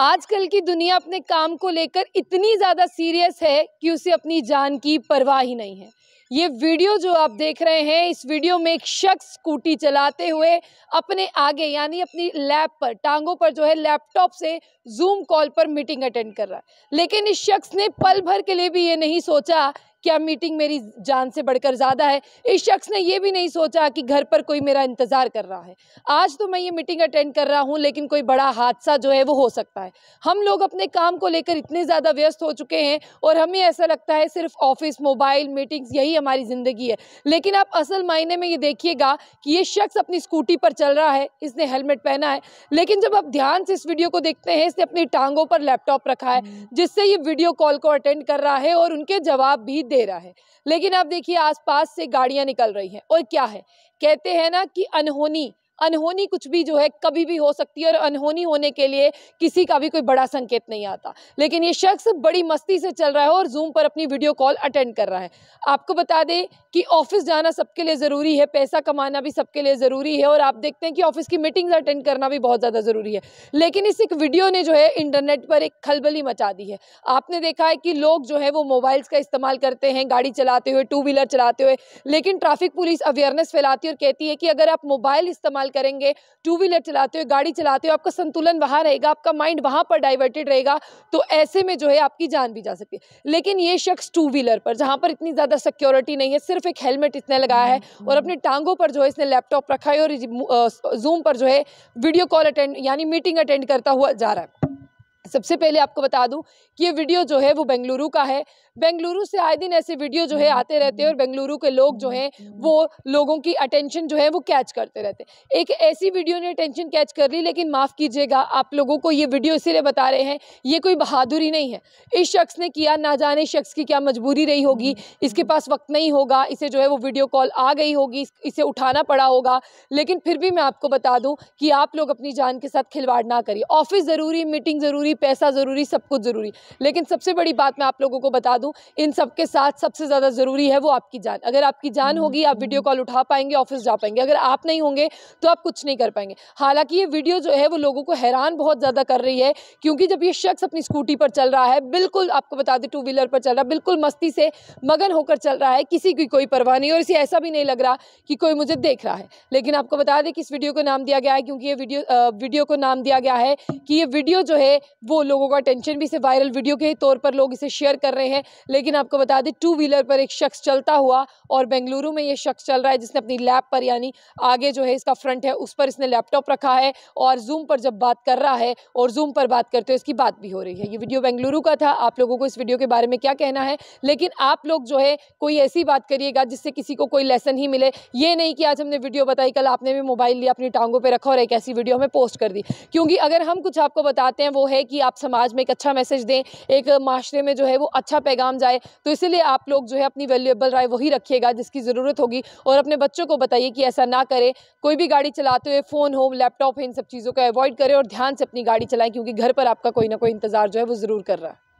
आजकल की दुनिया अपने काम को लेकर इतनी ज़्यादा सीरियस है कि उसे अपनी जान की परवाह ही नहीं है ये वीडियो जो आप देख रहे हैं इस वीडियो में एक शख्स स्कूटी चलाते हुए अपने आगे यानी अपनी लैब पर टांगों पर जो है लैपटॉप से जूम कॉल पर मीटिंग अटेंड कर रहा है लेकिन इस शख्स ने पल भर के लिए भी ये नहीं सोचा क्या मीटिंग मेरी जान से बढ़कर ज़्यादा है इस शख्स ने ये भी नहीं सोचा कि घर पर कोई मेरा इंतज़ार कर रहा है आज तो मैं ये मीटिंग अटेंड कर रहा हूँ लेकिन कोई बड़ा हादसा जो है वो हो सकता है हम लोग अपने काम को लेकर इतने ज़्यादा व्यस्त हो चुके हैं और हमें ऐसा लगता है सिर्फ ऑफिस मोबाइल मीटिंग्स यही हमारी ज़िंदगी है लेकिन आप असल मायने में ये देखिएगा कि ये शख्स अपनी स्कूटी पर चल रहा है इसने हेलमेट पहना है लेकिन जब आप ध्यान से इस वीडियो को देखते हैं इसने अपनी टांगों पर लैपटॉप रखा है हम्म। जिससे ये वीडियो कॉल को अटेंड कर रहा है और उनके जवाब भी दे रहा है लेकिन आप देखिए आसपास से गाड़ियां निकल रही हैं और क्या है कहते हैं ना कि अनहोनी अनहोनी कुछ भी जो है कभी भी हो सकती है और अनहोनी होने के लिए किसी का भी कोई बड़ा संकेत नहीं आता लेकिन ये शख्स बड़ी मस्ती से चल रहा है और जूम पर अपनी वीडियो कॉल अटेंड कर रहा है आपको बता दें कि ऑफिस जाना सबके लिए ज़रूरी है पैसा कमाना भी सबके लिए ज़रूरी है और आप देखते हैं कि ऑफिस की मीटिंग्स अटेंड करना भी बहुत ज़्यादा ज़रूरी है लेकिन इस एक वीडियो ने जो है इंटरनेट पर एक खलबली मचा दी है आपने देखा है कि लोग जो है वो मोबाइल्स का इस्तेमाल करते हैं गाड़ी चलाते हुए टू व्हीलर चलाते हुए लेकिन ट्रैफिक पुलिस अवेयरनेस फैलाती है और कहती है कि अगर आप मोबाइल इस्तेमाल करेंगे टू व्हीलर चलाते हो गाड़ी चलाते हो आपका संतुलन वहाँ रहेगा आपका माइंड वहाँ पर डाइवर्टेड रहेगा तो ऐसे में जो है आपकी जान भी जा सकती है लेकिन ये शख्स टू व्हीलर पर जहाँ पर इतनी ज़्यादा सिक्योरिटी नहीं है सिर्फ एक हेलमेट इसने लगाया है हम्म, और हम्म। अपने टांगों पर जो है इसने लैपटॉप रखा है और जूम पर जो है वीडियो कॉल अटेंड यानी मीटिंग अटेंड करता हुआ जा रहा है सबसे पहले आपको बता दूं कि ये वीडियो जो है वो बेंगलुरु का है बेंगलुरु से आए दिन ऐसे वीडियो जो है आते रहते हैं और बेंगलुरु के लोग जो हैं वो लोगों की अटेंशन जो है वो कैच करते रहते हैं एक ऐसी वीडियो ने अटेंशन कैच कर ली लेकिन माफ़ कीजिएगा आप लोगों को ये वीडियो इसीलिए बता रहे हैं ये कोई बहादुरी नहीं है इस शख्स ने किया ना जाने शख्स की क्या मजबूरी रही होगी इसके पास वक्त नहीं होगा इसे जो है वो वीडियो कॉल आ गई होगी इसे उठाना पड़ा होगा लेकिन फिर भी मैं आपको बता दूँ कि आप लोग अपनी जान के साथ खिलवाड़ ना करिए ऑफिस ज़रूरी मीटिंग ज़रूरी पैसा ज़रूरी सब कुछ ज़रूरी लेकिन सबसे बड़ी बात मैं आप लोगों को बता दूं इन सब के साथ सबसे ज़्यादा ज़रूरी है वो आपकी जान अगर आपकी जान हम्म। होगी आप वीडियो कॉल उठा पाएंगे ऑफिस जा पाएंगे अगर आप नहीं होंगे तो आप कुछ नहीं कर पाएंगे हालांकि ये वीडियो जो है वो लोगों को हैरान बहुत ज़्यादा कर रही है क्योंकि जब ये शख्स अपनी स्कूटी पर चल रहा है बिल्कुल आपको बता दें टू व्हीलर पर चल रहा है बिल्कुल मस्ती से मगन होकर चल रहा है किसी की कोई परवाह नहीं और इसे ऐसा भी नहीं लग रहा कि कोई मुझे देख रहा है लेकिन आपको बता दें कि इस वीडियो को नाम दिया गया है क्योंकि ये वीडियो वीडियो को नाम दिया गया है कि ये वीडियो जो है वो लोगों का टेंशन भी इसे वायरल वीडियो के तौर पर लोग इसे शेयर कर रहे हैं लेकिन आपको बता दें टू व्हीलर पर एक शख्स चलता हुआ और बेंगलुरु में ये शख्स चल रहा है जिसने अपनी लैब पर यानी आगे जो है इसका फ्रंट है उस पर इसने लैपटॉप रखा है और जूम पर जब बात कर रहा है और जूम पर बात करते हो इसकी बात भी हो रही है ये वीडियो बेंगलुरु का था आप लोगों को इस वीडियो के बारे में क्या कहना है लेकिन आप लोग जो है कोई ऐसी बात करिएगा जिससे किसी को कोई लेसन ही मिले ये नहीं कि आज हमने वीडियो बताई कल आपने भी मोबाइल लिया अपनी टांगों पर रखा और एक ऐसी वीडियो हमें पोस्ट कर दी क्योंकि अगर हम कुछ आपको बताते हैं वो है कि आप समाज में एक अच्छा मैसेज दें एक माशरे में जो है वो अच्छा पैगाम पैगाम जाए तो इसीलिए आप लोग जो है अपनी वैल्यूएबल राय वही रखिएगा जिसकी ज़रूरत होगी और अपने बच्चों को बताइए कि ऐसा ना करें कोई भी गाड़ी चलाते हुए फ़ोन हो लैपटॉप है इन सब चीज़ों का अवॉइड करें और ध्यान से अपनी गाड़ी चलाएँ क्योंकि घर पर आपका कोई ना कोई इंतज़ार जो है वो ज़रूर कर रहा है